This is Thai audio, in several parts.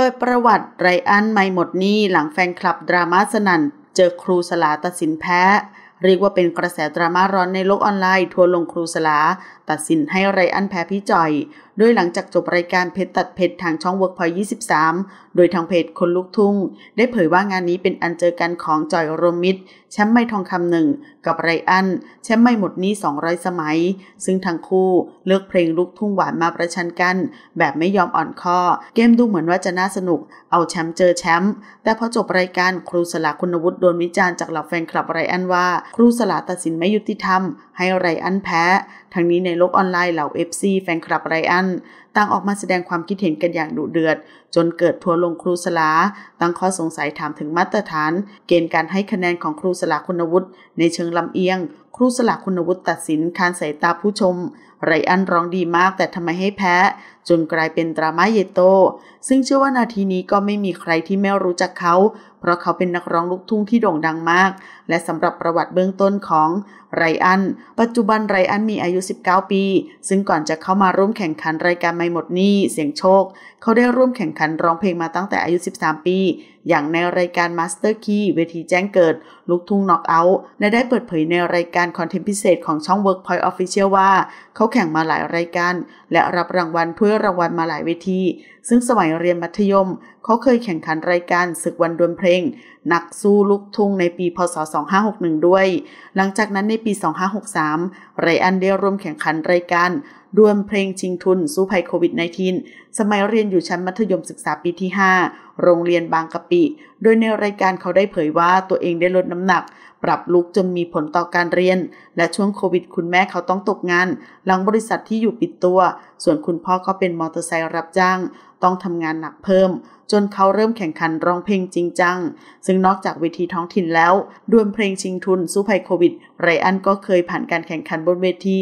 ปิดประวัติไรอันไม่หมดนี้ หลังแฟนคลับดราม่าสนั่น เจอครูสลาตัดสินแพ้เรียกว่าเป็นกระแสดราม่าร้อนในโลกออนไลน์ ทัวลงครูสลา ตัดสินให้ไรอันแพ้พี่จอยดยหลังจากจบรายการเพชรตัดเพชรทางช่อง Workpoint 23 โดยทางเพจคนลุกทุ่ง ได้เผยว่างานนี้เป็นอันเจอกันของจอยโรมิดแชมป์ไม่ทองคำหนึ่ง กับไรอัน แชมป์ไม่หมดนี้200 สมัย ซึ่งทั้งคู่เลือกเพลงลุกทุ่งหวานมาประชันกัน แบบไม่ยอมอ่อนข้อ เกมดูเหมือนว่าจะน่าสนุก เอาแชมป์เจอแชมป์แต่พอจบรายการครูสลาคุณวุฒิโดนวิจารณ์จากเหล่าแฟนคลับไรอันว่า ครูสลาตัดสินไม่ยุติธรรม ให้ไรอันแพ้ ทั้งนี้ในโลกออนไลน์เหล่าเอฟซีแฟนคลับไรอัน an ต่างออกมาแสดงความคิดเห็นกันอย่างดุเดือด จนเกิดทัวลงครูสลา ตั้งข้อสงสัยถามถึงมาตรฐาน เกณฑ์การให้คะแนนของครูสลาคุณวุฒิ ในเชิงลำเอียง ครูสลาคุณวุฒิตัดสินคานสายตาผู้ชม ไรอันร้องดีมากแต่ทำไมให้แพ้จนกลายเป็นดราม่าเยโต ซึ่งเชื่อว่านาทีนี้ก็ไม่มีใครที่ไม่รู้จักเขาเพราะเขาเป็นนักร้องลูกทุ่งที่โด่งดังมาก และสำหรับประวัติเบื้องต้นของ ไรอันปัจจุบันไรอันมีอายุ 19 ปี ซึ่งก่อนจะเข้ามาร่วมแข่งขันรายการไม่หมดหนี้เสียงโชค เขาได้ร่วมแข่งขันร้องเพลงมาตั้งแต่อายุ 13 ปีอย่างในรายการ Master Key เวทีแจ้งเกิดลุกทุ่งน็อกเอาท์และได้เปิดเผยในรายการคอนเทนต์พิเศษของช่อง Workpoint Official ว่า เขาแข่งมาหลายรายการ และรับรางวัลเพื่อรางวัลมาหลายเวที ซึ่งสมัยเรียนมัธยม เขาเคยแข่งขันรายการ ศึกวันดวลเพลงนักสู้ลุกทุ่งในปีพศ 2561 ด้วย หลังจากนั้นในปี 2563ไรอันเดยร่วมแข่งขันรายการดวลเพลงชิงทุนสู้ภัยโควิด -19 สมัยเรียนอยู่ชั้นมัธยมศึกษาปีที่5โรงเรียนบางกะปิ โดยในรายการเขาได้เผยว่าตัวเองได้ลดน้ำหนัก ปรับลุกจนมีผลต่อการเรียน และช่วงโควิดคุณแม่เขาต้องตกงาน หลังบริษัทที่อยู่ปิดตัว ส่วนคุณพ่อก็เป็นมอเตอร์ไซค์รับจ้างต้องทำงานหนักเพิ่มจนเขาเริ่มแข่งขันร้องเพลงจริงจัง ซึ่งนอกจากเวทีท้องถิ่นแล้วดวลเพลงชิงทุนสู้ภัยโควิดไรอันก็เคยผ่านการแข่งขันบนเวที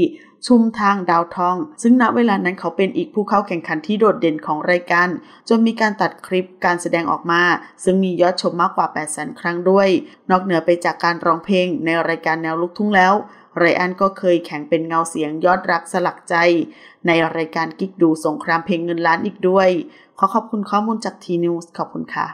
ชุมทางดาวทอง ซึ่งณเวลานั้นเขาเป็นอีกผู้เข้าแข่งขันที่โดดเด่นของรายการ จนมีการตัดคลิปการแสดงออกมา ซึ่งมียอดชมมากกว่า 8 0 0 0 0 0ครั้งด้วย นอกเหนือไปจากการร้องเพลง ในรายการแนวลุกทุ่งแล้วไรอันก็เคยแข่งเป็นเงาเสียงยอดรักสลักใจ ในรายการกิ๊กดูสงครามเพลงเงินล้านอีกด้วย ขอขอบคุณข้อมูลจากทีนิวส์ขอบคุณค่ะ